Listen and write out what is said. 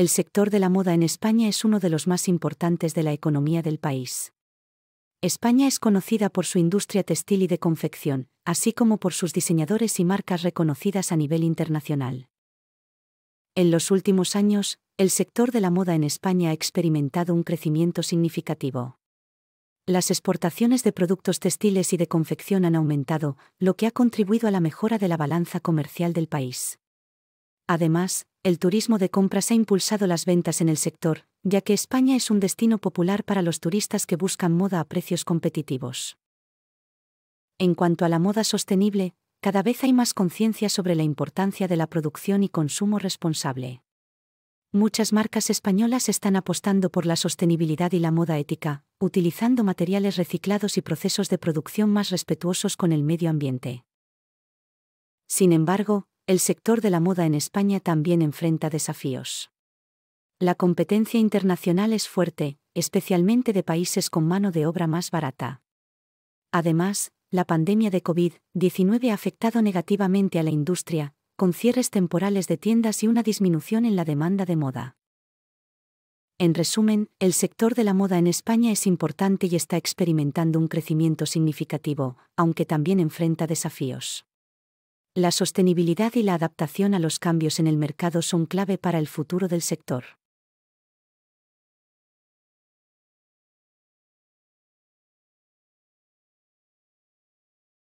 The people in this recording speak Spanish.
El sector de la moda en España es uno de los más importantes de la economía del país. España es conocida por su industria textil y de confección, así como por sus diseñadores y marcas reconocidas a nivel internacional. En los últimos años, el sector de la moda en España ha experimentado un crecimiento significativo. Las exportaciones de productos textiles y de confección han aumentado, lo que ha contribuido a la mejora de la balanza comercial del país. Además, el turismo de compras ha impulsado las ventas en el sector, ya que España es un destino popular para los turistas que buscan moda a precios competitivos. En cuanto a la moda sostenible, cada vez hay más conciencia sobre la importancia de la producción y consumo responsable. Muchas marcas españolas están apostando por la sostenibilidad y la moda ética, utilizando materiales reciclados y procesos de producción más respetuosos con el medio ambiente. Sin embargo, el sector de la moda en España también enfrenta desafíos. La competencia internacional es fuerte, especialmente de países con mano de obra más barata. Además, la pandemia de COVID-19 ha afectado negativamente a la industria, con cierres temporales de tiendas y una disminución en la demanda de moda. En resumen, el sector de la moda en España es importante y está experimentando un crecimiento significativo, aunque también enfrenta desafíos. La sostenibilidad y la adaptación a los cambios en el mercado son clave para el futuro del sector.